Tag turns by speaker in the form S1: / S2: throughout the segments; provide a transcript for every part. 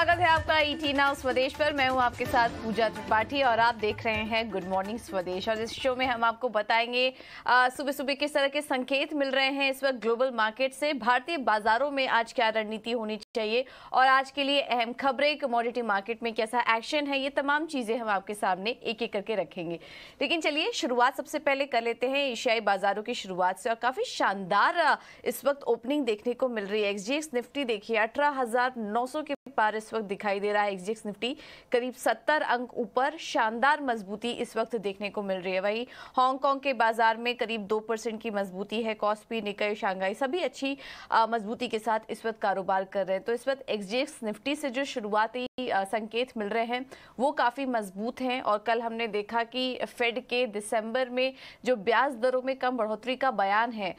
S1: स्वागत है आपका ईटी e नाउ स्वदेश पर मैं हूं आपके साथ पूजा त्रिपाठी और आप देख रहे हैं गुड मॉर्निंग स्वदेश और इस शो में हम आपको बताएंगे सुबह सुबह किस तरह के संकेत मिल रहे हैं इस वक्त ग्लोबल मार्केट से भारतीय बाजारों में आज क्या रणनीति होनी चाहिए और आज के लिए अहम खबरें कमोडिटी मार्केट में कैसा एक्शन है ये तमाम चीज़ें हम आपके सामने एक एक करके रखेंगे लेकिन चलिए शुरुआत सबसे पहले कर लेते हैं एशियाई बाजारों की शुरुआत से और काफ़ी शानदार इस वक्त ओपनिंग देखने को मिल रही है एक्सजीएक्स निफ्टी देखिए अठारह के पार इस वक्त दिखाई दे रहा है एक्सजीएक्स निफ्टी करीब सत्तर अंक ऊपर शानदार मजबूती इस वक्त देखने को मिल रही है वही हांगकॉन्ग के बाजार में करीब दो परसेंट की मजबूती है कॉस्पी निकय शांघाई सभी अच्छी मजबूती के साथ इस वक्त कारोबार कर रहे हैं तो इस वक्त एक्सजेक्स निफ्टी से जो शुरुआती संकेत मिल रहे हैं वो काफ़ी मजबूत हैं और कल हमने देखा कि फेड के दिसंबर में जो ब्याज दरों में कम बढ़ोतरी का बयान है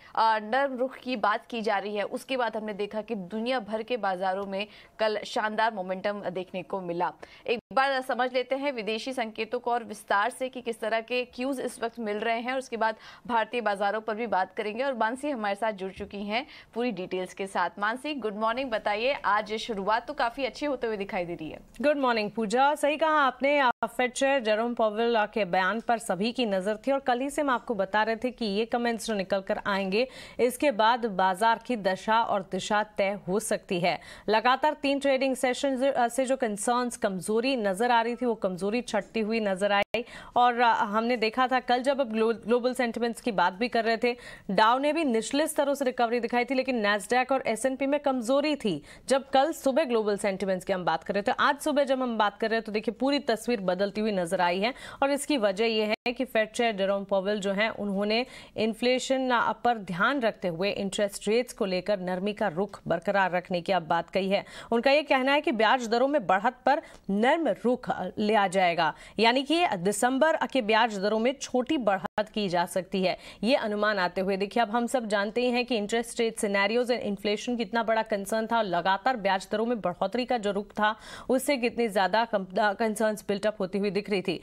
S1: नर्म रुख की बात की जा रही है उसके बाद हमने देखा कि दुनिया भर के बाजारों में कल शानदार मोमेंटम देखने को मिला एक एक बार समझ लेते हैं विदेशी संकेतों को और विस्तार से कि किस तरह के क्यूज इस वक्त मिल रहे हैं और उसके बाद भारतीय बाजारों पर भी बात करेंगे और मानसी हमारे साथ जुड़ चुकी हैं पूरी डिटेल्स के साथ मानसी गुड मॉर्निंग बताइए आज शुरुआत तो काफी अच्छी होते हुए दिखाई दे रही है
S2: गुड मॉर्निंग पूजा सही कहा आपने फेड चेयर जेरोम पॉवेल के बयान पर सभी की नजर थी और कल ही से हम आपको बता रहे थे कि ये कमेंट्स जो निकल कर आएंगे इसके बाद बाजार की दशा और दिशा तय हो सकती है लगातार तीन ट्रेडिंग सेशन से जो कंसर्न कमजोरी नजर आ रही थी वो कमजोरी छटती हुई नजर आई और हमने देखा था कल जब अब ग्लो, ग्लोबल सेंटिमेंट्स की बात भी कर रहे थे डाउ ने भी निचले स्तरों से रिकवरी दिखाई थी लेकिन नेस्डैक और एस में कमजोरी थी जब कल सुबह ग्लोबल सेंटिमेंट्स की हम बात कर रहे थे आज सुबह जब हम बात कर रहे हैं तो देखिए पूरी तस्वीर बदलती हुई नजर आई है और इसकी वजह यह है है कि फेड चेयर डेरोम पोवेल जो हैं उन्होंने इन्फ्लेशन पर ध्यान रखते हुए इंटरेस्ट रेट्स को लेकर नरमी का रुख बरकरार रखने की अब बात कही है उनका यह कहना है कि ब्याज दरों में बढ़त पर नर्म रुख लिया जाएगा यानी कि दिसंबर के ब्याज दरों में छोटी बढ़त की जा सकती है ये अनुमान आते हुए देखिए अब हम सब जानते हैं कि interest rate scenarios and inflation कितना बड़ा कंसर्न था और लगातार ब्याज दरों में बढ़ोतरी का जो रुख था उससे कितनी ज्यादा कंसर्न बिल्टअप होती हुई दिख रही थी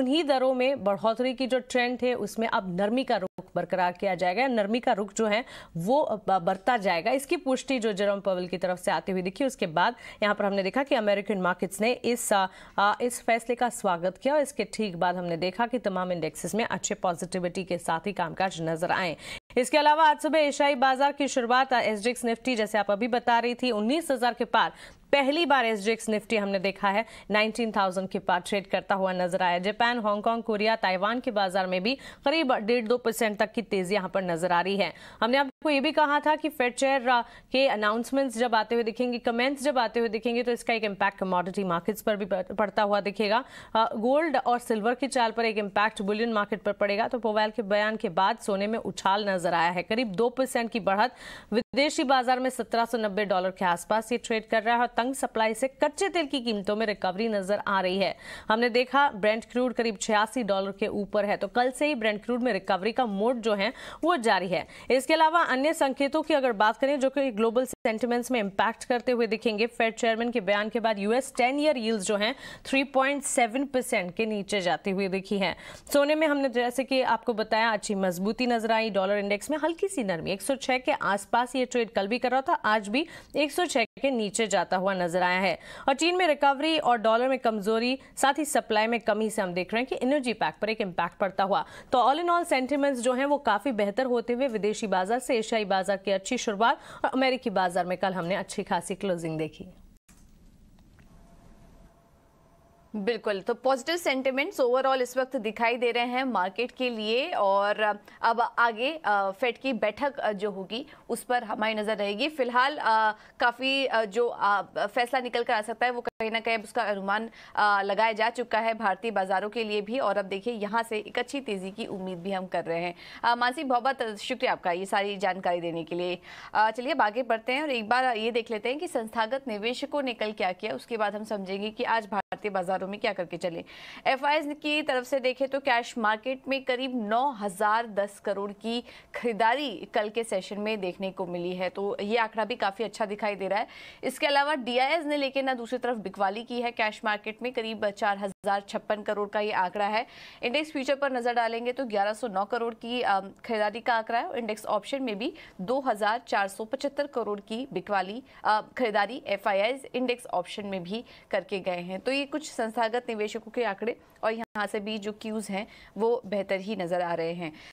S2: उन्हीं दरों में बढ़ बढ़ोतरी की जो ट्रेंड है उसमें अब नरमी का रुख बरकरार किया जाएगा नरमी का रुख जो है वो बढ़ता जाएगा इसकी पुष्टि जो जेरोम पवल की तरफ से आती हुई दिखी उसके बाद यहाँ पर हमने देखा कि अमेरिकन मार्केट्स ने इस आ, इस फैसले का स्वागत किया और इसके ठीक बाद हमने देखा कि तमाम इंडेक्सेस में अच्छे पॉजिटिविटी के साथ ही कामकाज नजर आए इसके अलावा आज सुबह एशियाई बाजार की शुरुआत एसडीएक्स निफ्टी जैसे आप अभी बता रही थी 19,000 के पार पहली बार एसजीएक्स निफ्टी हमने देखा है 19,000 के पार ट्रेड करता हुआ नजर आया जापान हांगकांग कोरिया ताइवान के बाजार में भी करीब डेढ़ दो परसेंट तक की तेजी यहां पर नजर आ रही है हमने आपको ये भी कहा था कि फेड चेयर uh, के अनाउंसमेंट्स जब आते हुए दिखेंगे कमेंट्स जब आते हुए दिखेंगे तो इसका एक इम्पैक्ट कमोडिटी मार्केट्स पर भी पड़ता हुआ दिखेगा गोल्ड uh, और सिल्वर की चाल पर एक इम्पैक्ट बुलियन मार्केट पर पड़ेगा तो पोवैल के बयान के बाद सोने में उछाल नजर आया है करीब दो की बढ़त विदेशी बाजार में सत्रह डॉलर के आसपास ये ट्रेड कर रहा है तंग सप्लाई से कच्चे तेल की कीमतों में रिकवरी नजर आ रही है हमने देखा ब्रेंड क्रूड करीब छियासी डॉलर के ऊपर है तो कल से ही ब्रेंड क्रूड में रिकवरी का मोड जो है वो जारी है इसके अलावा अन्य संकेतों की अगर बात करें जो कि ग्लोबल सेंटिमेंट्स में इंपैक्ट करते हुए दिखेंगे फेड चेयरमैन के बयान के बाद यूएस टेन ईयर यील्ड जो हैं 3.7 परसेंट के नीचे जाती हुई दिखी हैं सोने में हमने जैसे कि आपको बताया अच्छी मजबूती नजर आई डॉलर इंडेक्स में हल्की सी नरमी 106 के आसपास ये ट्रेड कल भी कर रहा था आज भी एक के नीचे जाता हुआ नजर आया है और चीन में रिकवरी और डॉलर में कमजोरी साथ ही सप्लाई में कमी से हम देख रहे हैं कि एनर्जी पैक पर एक इम्पैक्ट पड़ता हुआ तो ऑल इन ऑल सेंटिमेंट्स जो हैं वो काफी बेहतर होते हुए विदेशी बाजार से एशियाई बाजार की अच्छी शुरुआत और अमेरिकी बाजार बाजार में कल हमने अच्छी खासी क्लोजिंग देखी
S1: बिल्कुल तो पॉजिटिव सेंटिमेंट्स ओवरऑल इस वक्त दिखाई दे रहे हैं मार्केट के लिए और अब आगे फेड की बैठक जो होगी उस पर हमारी नज़र रहेगी फिलहाल काफ़ी जो फैसला निकल कर आ सकता है वो कहीं ना कहीं उसका अनुमान लगाया जा चुका है भारतीय बाजारों के लिए भी और अब देखिए यहाँ से एक अच्छी तेज़ी की उम्मीद भी हम कर रहे हैं मानसी बहुत बहुत शुक्रिया आपका ये सारी जानकारी देने के लिए चलिए अब आगे बढ़ते हैं और एक बार ये देख लेते हैं कि संस्थागत निवेशकों ने कल क्या किया उसके बाद हम समझेंगे कि आज भारतीय बाजार बाजारों में क्या करके चले एफ की तरफ से देखें तो कैश मार्केट में करीब नौ हजार दस करोड़ की खरीदारी कल के सेशन में देखने को मिली है तो ये आंकड़ा भी काफ़ी अच्छा दिखाई दे रहा है इसके अलावा डी ने लेकिन ना दूसरी तरफ बिकवाली की है कैश मार्केट में करीब चार हजार छप्पन करोड़ का ये आंकड़ा है इंडेक्स फ्यूचर पर नजर डालेंगे तो 1109 करोड़ की खरीदारी का आंकड़ा है इंडेक्स ऑप्शन में भी 2475 करोड़ की बिकवाली खरीदारी एफ इंडेक्स ऑप्शन में भी करके गए हैं तो ये कुछ संस्थागत निवेशकों के आंकड़े और यहाँ से भी जो क्यूज़ हैं वो बेहतर ही नज़र आ रहे हैं